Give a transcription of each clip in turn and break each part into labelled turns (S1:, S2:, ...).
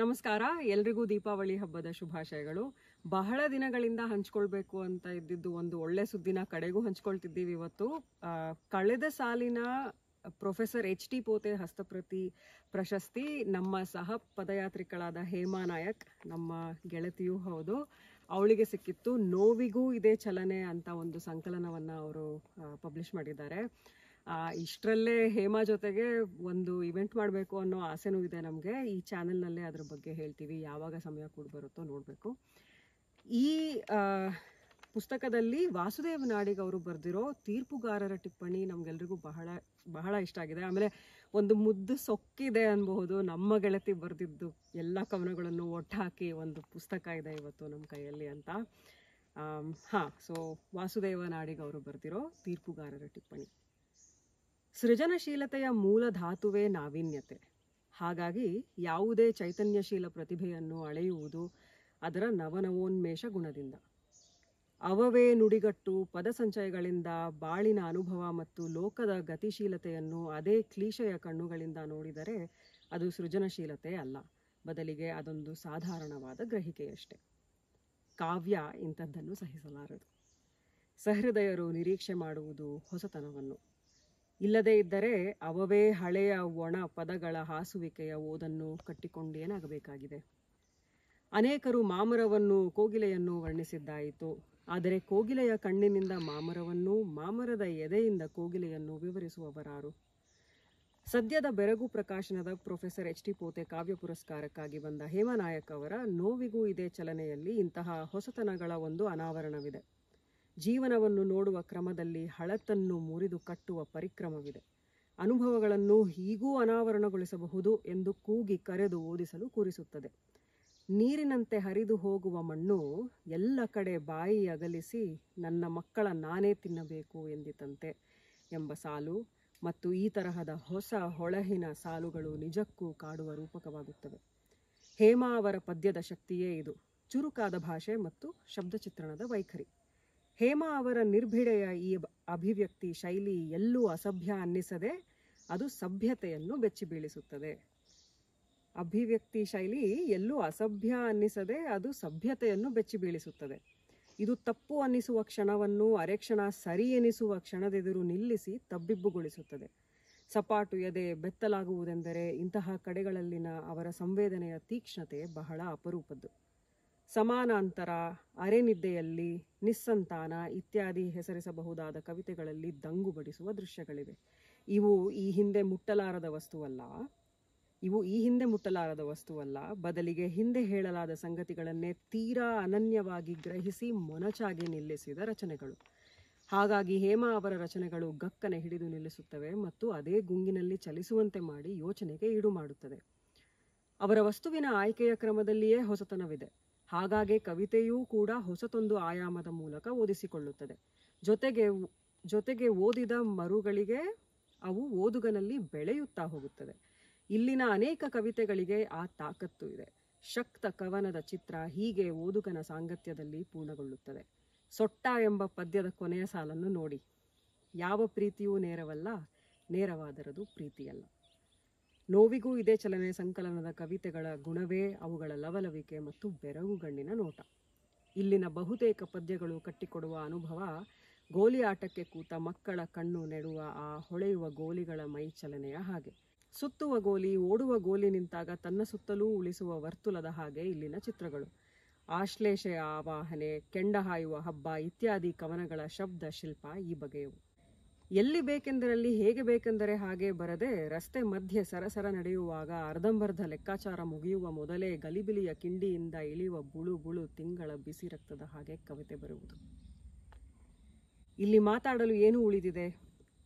S1: ನಮಸ್ಕಾರ ಎಲ್ರಿಗೂ ದೀಪಾವಳಿ ಹಬ್ಬದ ಶುಭಾಶಯಗಳು ಬಹಳ ದಿನಗಳಿಂದ ಹಂಚ್ಕೊಳ್ಬೇಕು ಅಂತ ಇದ್ದಿದ್ದು ಒಂದು ಒಳ್ಳೆ ಸುದ್ದಿನ ಕಡೆಗೂ ಹಂಚ್ಕೊಳ್ತಿದ್ದೀವಿ ಇವತ್ತು ಕಳೆದ ಸಾಲಿನ ಪ್ರೊಫೆಸರ್ ಎಚ್ ಟಿ ಪೋತೆ ಹಸ್ತಪ್ರತಿ ಪ್ರಶಸ್ತಿ ನಮ್ಮ ಸಹ ಪದಯಾತ್ರಿಗಳಾದ ಹೇಮಾ ನಾಯಕ್ ನಮ್ಮ ಗೆಳತಿಯೂ ಹೌದು ಅವಳಿಗೆ ಸಿಕ್ಕಿತ್ತು ನೋವಿಗೂ ಇದೇ ಚಲನೆ ಅಂತ ಒಂದು ಸಂಕಲನವನ್ನು ಅವರು ಪಬ್ಲಿಷ್ ಮಾಡಿದ್ದಾರೆ ಇಷ್ಟರಲ್ಲೇ ಹೇಮಾ ಜೊತೆಗೆ ಒಂದು ಇವೆಂಟ್ ಮಾಡಬೇಕು ಅನ್ನೋ ಆಸೆನೂ ಇದೆ ನಮಗೆ ಈ ಚಾನೆಲ್ನಲ್ಲೇ ಅದ್ರ ಬಗ್ಗೆ ಹೇಳ್ತೀವಿ ಯಾವಾಗ ಸಮಯ ಕೂಡಿ ಬರುತ್ತೋ ನೋಡಬೇಕು ಈ ಪುಸ್ತಕದಲ್ಲಿ ವಾಸುದೇವ ನಾಡಿಗ್ ಅವರು ಬರೆದಿರೋ ತೀರ್ಪುಗಾರರ ಟಿಪ್ಪಣಿ ನಮಗೆಲ್ರಿಗೂ ಬಹಳ ಬಹಳ ಇಷ್ಟ ಆಗಿದೆ ಆಮೇಲೆ ಒಂದು ಮುದ್ದು ಸೊಕ್ಕಿದೆ ಅನ್ಬಹುದು ನಮ್ಮ ಗೆಳತಿ ಬರೆದಿದ್ದು ಎಲ್ಲ ಕವನಗಳನ್ನು ಒಟ್ಟಾಕಿ ಒಂದು ಪುಸ್ತಕ ಇದೆ ಇವತ್ತು ನಮ್ಮ ಕೈಯಲ್ಲಿ ಅಂತ ಹಾಂ ಸೊ ವಾಸುದೇವ ನಾಡಿಗ್ ಅವರು ಬರೆದಿರೋ ತೀರ್ಪುಗಾರರ ಟಿಪ್ಪಣಿ ಸೃಜನಶೀಲತೆಯ ಮೂಲ ಧಾತುವೇ ನಾವೀನ್ಯತೆ ಹಾಗಾಗಿ ಯಾವುದೇ ಚೈತನ್ಯಶೀಲ ಪ್ರತಿಭೆಯನ್ನು ಅಳೆಯುವುದು ಅದರ ನವನವೋನ್ಮೇಷ ಗುಣದಿಂದ ಅವವೇ ನುಡಿಗಟ್ಟು ಪದಸಂಚಯಗಳಿಂದ ಬಾಳಿನ ಅನುಭವ ಮತ್ತು ಲೋಕದ ಗತಿಶೀಲತೆಯನ್ನು ಅದೇ ಕ್ಲೀಶೆಯ ಕಣ್ಣುಗಳಿಂದ ನೋಡಿದರೆ ಅದು ಸೃಜನಶೀಲತೆ ಅಲ್ಲ ಬದಲಿಗೆ ಅದೊಂದು ಸಾಧಾರಣವಾದ ಗ್ರಹಿಕೆಯಷ್ಟೆ ಕಾವ್ಯ ಇಂಥದ್ದನ್ನು ಸಹಿಸಲಾರದು ಸಹೃದಯರು ನಿರೀಕ್ಷೆ ಮಾಡುವುದು ಹೊಸತನವನ್ನು ಇಲ್ಲದೇ ಇದ್ದರೆ ಅವವೇ ಹಳೆಯ ಒಣ ಪದಗಳ ಹಾಸುವಿಕೆಯ ಓದನ್ನು ಕಟ್ಟಿಕೊಂಡೇನಾಗಬೇಕಾಗಿದೆ ಅನೇಕರು ಮಾಮರವನ್ನು ಕೋಗಿಲೆಯನ್ನು ವರ್ಣಿಸಿದ್ದಾಯಿತು ಆದರೆ ಕೋಗಿಲೆಯ ಕಣ್ಣಿನಿಂದ ಮಾಮರವನ್ನು ಮಾಮರದ ಎದೆಯಿಂದ ಕೋಗಿಲೆಯನ್ನು ವಿವರಿಸುವವರಾರು ಸದ್ಯದ ಬೆರಗು ಪ್ರಕಾಶನದ ಪ್ರೊಫೆಸರ್ ಎಚ್ ಟಿ ಪೋತೆ ಕಾವ್ಯ ಪುರಸ್ಕಾರಕ್ಕಾಗಿ ಬಂದ ಹೇಮಾನಾಯಕ್ ಅವರ ನೋವಿಗೂ ಇದೇ ಚಲನೆಯಲ್ಲಿ ಇಂತಹ ಹೊಸತನಗಳ ಒಂದು ಅನಾವರಣವಿದೆ ಜೀವನವನ್ನು ನೋಡುವ ಕ್ರಮದಲ್ಲಿ ಹಳತನ್ನು ಮುರಿದು ಕಟ್ಟುವ ಪರಿಕ್ರಮವಿದೆ ಅನುಭವಗಳನ್ನು ಹೀಗೂ ಅನಾವರಣಗೊಳಿಸಬಹುದು ಎಂದು ಕೂಗಿ ಕರೆದು ಓದಿಸಲು ಕೂರಿಸುತ್ತದೆ ನೀರಿನಂತೆ ಹರಿದು ಹೋಗುವ ಮಣ್ಣು ಎಲ್ಲ ಕಡೆ ಬಾಯಿ ಅಗಲಿಸಿ ನನ್ನ ಮಕ್ಕಳ ನಾನೇ ತಿನ್ನಬೇಕು ಎಂದಿತಂತೆ ಎಂಬ ಸಾಲು ಮತ್ತು ಈ ತರಹದ ಹೊಸ ಹೊಳಹಿನ ಸಾಲುಗಳು ನಿಜಕ್ಕೂ ಕಾಡುವ ರೂಪಕವಾಗುತ್ತವೆ ಹೇಮಾ ಅವರ ಪದ್ಯದ ಶಕ್ತಿಯೇ ಇದು ಚುರುಕಾದ ಭಾಷೆ ಮತ್ತು ಶಬ್ದಚಿತ್ರಣದ ವೈಖರಿ ಹೇಮಾ ಅವರ ನಿರ್ಭಿಡೆಯ ಈ ಅಭಿವ್ಯಕ್ತಿ ಶೈಲಿ ಎಲ್ಲೂ ಅಸಭ್ಯ ಅನ್ನಿಸದೆ ಅದು ಸಭ್ಯತೆಯನ್ನು ಬೆಚ್ಚಿ ಬೀಳಿಸುತ್ತದೆ ಅಭಿವ್ಯಕ್ತಿ ಶೈಲಿ ಎಲ್ಲೂ ಅಸಭ್ಯ ಅನ್ನಿಸದೆ ಅದು ಸಭ್ಯತೆಯನ್ನು ಬೆಚ್ಚಿ ಬೀಳಿಸುತ್ತದೆ ಇದು ತಪ್ಪು ಅನ್ನಿಸುವ ಕ್ಷಣವನ್ನು ಅರೆಕ್ಷಣ ಸರಿ ಎನಿಸುವ ಕ್ಷಣದೆದುರು ನಿಲ್ಲಿಸಿ ತಬ್ಬಿಬ್ಬುಗೊಳಿಸುತ್ತದೆ ಸಪಾಟು ಎದೆ ಬೆತ್ತಲಾಗುವುದೆಂದರೆ ಇಂತಹ ಕಡೆಗಳಲ್ಲಿನ ಅವರ ಸಂವೇದನೆಯ ತೀಕ್ಷ್ಣತೆ ಬಹಳ ಅಪರೂಪದ್ದು ಸಮಾನಾಂತರ ಅರೆನಿದ್ದೆಯಲ್ಲಿ ನಿಸ್ಸಂತಾನ ಇತ್ಯಾದಿ ಹೆಸರಿಸಬಹುದಾದ ಕವಿತೆಗಳಲ್ಲಿ ದಂಗುಬಡಿಸುವ ದೃಶ್ಯಗಳಿವೆ ಇವು ಈ ಹಿಂದೆ ಮುಟ್ಟಲಾರದ ವಸ್ತುವಲ್ಲ ಇವು ಈ ಹಿಂದೆ ಮುಟ್ಟಲಾರದ ವಸ್ತುವಲ್ಲ ಬದಲಿಗೆ ಹಿಂದೆ ಹೇಳಲಾದ ಸಂಗತಿಗಳನ್ನೇ ತೀರಾ ಅನನ್ಯವಾಗಿ ಗ್ರಹಿಸಿ ಮೊನಚಾಗಿ ನಿಲ್ಲಿಸಿದ ರಚನೆಗಳು ಹಾಗಾಗಿ ಹೇಮಾ ಅವರ ರಚನೆಗಳು ಗಕ್ಕನೆ ಹಿಡಿದು ನಿಲ್ಲಿಸುತ್ತವೆ ಮತ್ತು ಅದೇ ಗುಂಗಿನಲ್ಲಿ ಚಲಿಸುವಂತೆ ಮಾಡಿ ಯೋಚನೆಗೆ ಈಡು ಮಾಡುತ್ತದೆ ಅವರ ವಸ್ತುವಿನ ಆಯ್ಕೆಯ ಕ್ರಮದಲ್ಲಿಯೇ ಹೊಸತನವಿದೆ ಹಾಗಾಗಿ ಕವಿತೆಯೂ ಕೂಡ ಹೊಸತೊಂದು ಆಯಾಮದ ಮೂಲಕ ಓದಿಸಿಕೊಳ್ಳುತ್ತದೆ ಜೊತೆಗೆ ಜೊತೆಗೆ ಓದಿದ ಮರುಗಳಿಗೆ ಅವು ಓದುಗನಲ್ಲಿ ಬೆಳೆಯುತ್ತಾ ಹೋಗುತ್ತದೆ ಇಲ್ಲಿನ ಅನೇಕ ಕವಿತೆಗಳಿಗೆ ಆ ತಾಕತ್ತು ಇದೆ ಶಕ್ತ ಕವನದ ಚಿತ್ರ ಹೀಗೆ ಓದುಗನ ಸಾಂಗತ್ಯದಲ್ಲಿ ಪೂರ್ಣಗೊಳ್ಳುತ್ತದೆ ಸೊಟ್ಟ ಎಂಬ ಪದ್ಯದ ಕೊನೆಯ ಸಾಲನ್ನು ನೋಡಿ ಯಾವ ಪ್ರೀತಿಯೂ ನೇರವಲ್ಲ ನೇರವಾದರದು ಪ್ರೀತಿಯಲ್ಲ ನೋವಿಗೂ ಇದೇ ಚಲನೆ ಸಂಕಲನದ ಕವಿತೆಗಳ ಗುಣವೇ ಅವುಗಳ ಲವಲವಿಕೆ ಮತ್ತು ಬೆರಗುಗಣ್ಣಿನ ನೋಟ ಇಲ್ಲಿನ ಬಹುತೇಕ ಪದ್ಯಗಳು ಕಟ್ಟಿಕೊಡುವ ಅನುಭವ ಗೋಲಿ ಆಟಕ್ಕೆ ಕೂತ ಮಕ್ಕಳ ಕಣ್ಣು ನೆಡುವ ಆ ಹೊಳೆಯುವ ಗೋಲಿಗಳ ಮೈ ಚಲನೆಯ ಹಾಗೆ ಸುತ್ತುವ ಗೋಲಿ ಓಡುವ ಗೋಲಿ ನಿಂತಾಗ ತನ್ನ ಸುತ್ತಲೂ ಉಳಿಸುವ ವರ್ತುಲದ ಹಾಗೆ ಇಲ್ಲಿನ ಚಿತ್ರಗಳು ಆಶ್ಲೇಷೆಯ ಆವಾಹನೆ ಕೆಂಡ ಹಾಯುವ ಹಬ್ಬ ಇತ್ಯಾದಿ ಕವನಗಳ ಶಬ್ದ ಶಿಲ್ಪ ಈ ಬಗೆಯವು ಎಲ್ಲಿ ಬೇಕೆಂದರಲ್ಲಿ ಹೇಗೆ ಬೇಕೆಂದರೆ ಹಾಗೆ ಬರದೆ ರಸ್ತೆ ಮಧ್ಯೆ ಸರಸರ ನಡೆಯುವಾಗ ಅರ್ಧಂಬರ್ಧ ಲೆಕ್ಕಾಚಾರ ಮುಗಿಯುವ ಮೊದಲೇ ಗಲಿಬಿಲಿಯ ಕಿಂಡಿಯಿಂದ ಇಳಿಯುವ ಬುಳು ಬುಳು ತಿಂಗಳ ಬಿಸಿ ರಕ್ತದ ಹಾಗೆ ಕವಿತೆ ಬರುವುದು ಇಲ್ಲಿ ಮಾತಾಡಲು ಏನು ಉಳಿದಿದೆ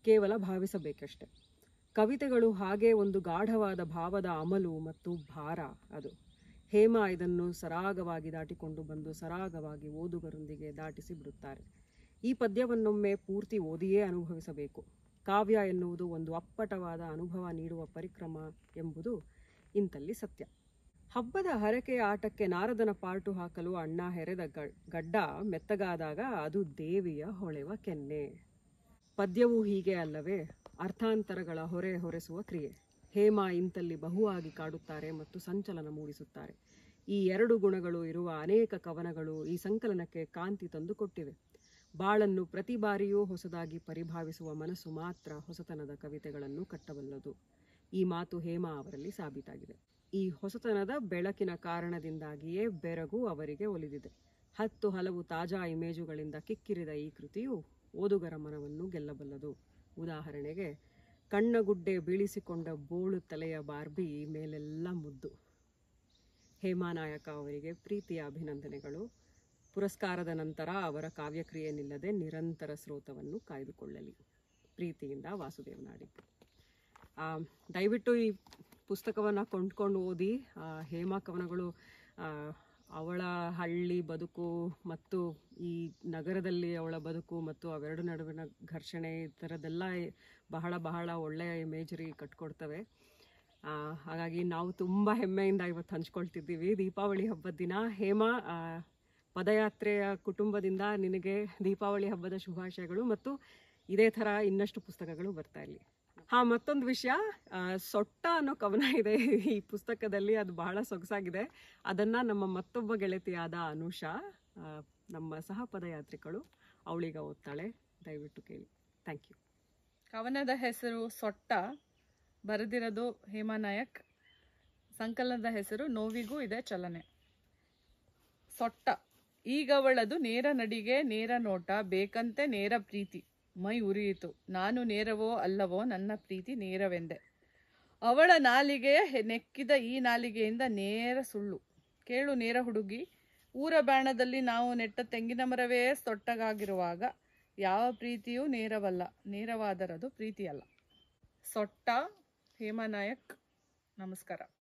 S1: ಕೇವಲ ಭಾವಿಸಬೇಕಷ್ಟೆ ಕವಿತೆಗಳು ಹಾಗೆ ಒಂದು ಗಾಢವಾದ ಭಾವದ ಅಮಲು ಮತ್ತು ಭಾರ ಅದು ಹೇಮ ಇದನ್ನು ಸರಾಗವಾಗಿ ದಾಟಿಕೊಂಡು ಬಂದು ಸರಾಗವಾಗಿ ಓದುಗರೊಂದಿಗೆ ದಾಟಿಸಿ ಬಿಡುತ್ತಾರೆ ಈ ಪದ್ಯವನ್ನೊಮ್ಮೆ ಪೂರ್ತಿ ಓದಿಯೇ ಅನುಭವಿಸಬೇಕು ಕಾವ್ಯ ಎನ್ನುವುದು ಒಂದು ಅಪ್ಪಟವಾದ ಅನುಭವ ನೀಡುವ ಪರಿಕ್ರಮ ಎಂಬುದು ಇಂತಲ್ಲಿ ಸತ್ಯ ಹಬ್ಬದ ಹರಕೆಯ ಆಟಕ್ಕೆ ನಾರದನ ಪಾರ್ಟು ಹಾಕಲು ಅಣ್ಣ ಹೆರೆದ ಗಡ್ಡ ಮೆತ್ತಗಾದಾಗ ಅದು ದೇವಿಯ ಹೊಳೆವ ಕೆನ್ನೆ ಪದ್ಯವೂ ಹೀಗೆ ಅಲ್ಲವೇ ಅರ್ಥಾಂತರಗಳ ಹೊರೆ ಹೊರೆಸುವ ಕ್ರಿಯೆ ಹೇಮ ಇಂತಲ್ಲಿ ಬಹುವಾಗಿ ಕಾಡುತ್ತಾರೆ ಮತ್ತು ಸಂಚಲನ ಮೂಡಿಸುತ್ತಾರೆ ಈ ಎರಡು ಗುಣಗಳು ಇರುವ ಅನೇಕ ಕವನಗಳು ಈ ಸಂಕಲನಕ್ಕೆ ಕಾಂತಿ ತಂದುಕೊಟ್ಟಿವೆ ಬಾಳನ್ನು ಪ್ರತಿ ಬಾರಿಯೂ ಹೊಸದಾಗಿ ಪರಿಭಾವಿಸುವ ಮನಸ್ಸು ಮಾತ್ರ ಹೊಸತನದ ಕವಿತೆಗಳನ್ನು ಕಟ್ಟಬಲ್ಲದು ಈ ಮಾತು ಹೇಮಾ ಅವರಲ್ಲಿ ಸಾಬೀತಾಗಿದೆ ಈ ಹೊಸತನದ ಬೆಳಕಿನ ಕಾರಣದಿಂದಾಗಿಯೇ ಬೆರಗು ಅವರಿಗೆ ಒಲಿದಿದೆ ಹತ್ತು ಹಲವು ತಾಜಾ ಇಮೇಜುಗಳಿಂದ ಕಿಕ್ಕಿರಿದ ಈ ಕೃತಿಯು ಓದುಗರ ಮನವನ್ನು ಗೆಲ್ಲಬಲ್ಲದು ಉದಾಹರಣೆಗೆ ಕಣ್ಣಗುಡ್ಡೆ ಬೀಳಿಸಿಕೊಂಡ ಬೋಳು ತಲೆಯ ಬಾರ್ಬಿ ಮೇಲೆಲ್ಲ ಮುದ್ದು ಹೇಮಾನಾಯಕ ಅವರಿಗೆ ಪ್ರೀತಿಯ ಅಭಿನಂದನೆಗಳು ಪುರಸ್ಕಾರದ ನಂತರ ಅವರ ಕಾವ್ಯಕ್ರಿಯೆನಿಲ್ಲದೆ ನಿರಂತರ ಸ್ರೋತವನ್ನು ಕಾಯ್ದುಕೊಳ್ಳಲಿ ಪ್ರೀತಿಯಿಂದ ವಾಸುದೇವ ನಾಡಿ ದಯವಿಟ್ಟು ಈ ಪುಸ್ತಕವನ್ನು ಕೊಂಡ್ಕೊಂಡು ಓದಿ ಹೇಮ ಕವನಗಳು ಅವಳ ಹಳ್ಳಿ ಬದುಕು ಮತ್ತು ಈ ನಗರದಲ್ಲಿ ಅವಳ ಬದುಕು ಮತ್ತು ಅವೆರಡು ನಡುವಿನ ಘರ್ಷಣೆ ಈ ಥರದ್ದೆಲ್ಲ ಬಹಳ ಬಹಳ ಒಳ್ಳೆಯ ಇಮೇಜರಿ ಕಟ್ಕೊಡ್ತವೆ ಹಾಗಾಗಿ ನಾವು ತುಂಬ ಹೆಮ್ಮೆಯಿಂದ ಇವತ್ತು ಹಂಚ್ಕೊಳ್ತಿದ್ದೀವಿ ದೀಪಾವಳಿ ಹಬ್ಬದ ದಿನ ಹೇಮಾ ಪದಯಾತ್ರೆಯ ಕುಟುಂಬದಿಂದ ನಿನಗೆ ದೀಪಾವಳಿ ಹಬ್ಬದ ಶುಭಾಶಯಗಳು ಮತ್ತು ಇದೇ ಥರ ಇನ್ನಷ್ಟು ಪುಸ್ತಕಗಳು ಬರ್ತಾ ಇರಲಿ ಹಾ ಮತ್ತೊಂದು ವಿಷಯ ಸೊಟ್ಟ ಅನ್ನೋ ಕವನ ಇದೆ ಈ ಪುಸ್ತಕದಲ್ಲಿ ಅದು ಬಹಳ ಸೊಗಸಾಗಿದೆ ಅದನ್ನು ನಮ್ಮ ಮತ್ತೊಬ್ಬ ಗೆಳತಿಯಾದ ಅನುಷಾ ನಮ್ಮ ಸಹ ಪದಯಾತ್ರಿಗಳು ಅವಳಿಗೆ ಓದ್ತಾಳೆ ದಯವಿಟ್ಟು ಕೇಳಿ ಥ್ಯಾಂಕ್ ಯು ಕವನದ ಹೆಸರು ಸೊಟ್ಟ ಬರೆದಿರೋದು ಹೇಮಾ ನಾಯಕ್ ಸಂಕಲನದ ಹೆಸರು ನೋವಿಗೂ ಇದೆ ಚಲನೆ ಸೊಟ್ಟ ಈಗ ಅವಳದು ನೇರ ನಡಿಗೆ ನೇರ ನೋಟ ಬೇಕಂತೆ ನೇರ ಪ್ರೀತಿ ಮೈ ಉರಿಯಿತು ನಾನು ನೇರವೋ ಅಲ್ಲವೋ ನನ್ನ ಪ್ರೀತಿ ನೇರವೆಂದೆ ಅವಳ ನಾಲಿಗೆಯ ನೆಕ್ಕಿದ ಈ ನಾಲಿಗೆಯಿಂದ ನೇರ ಸುಳ್ಳು ಕೇಳು ನೇರ ಹುಡುಗಿ ಊರ ಬಾಣದಲ್ಲಿ ನಾವು ನೆಟ್ಟ ತೆಂಗಿನ ಮರವೇ ಸೊಟ್ಟಗಾಗಿರುವಾಗ ಯಾವ ಪ್ರೀತಿಯೂ ನೇರವಲ್ಲ ನೇರವಾದರದು ಪ್ರೀತಿಯಲ್ಲ ಸೊಟ್ಟ ಹೇಮನಾಯಕ್ ನಮಸ್ಕಾರ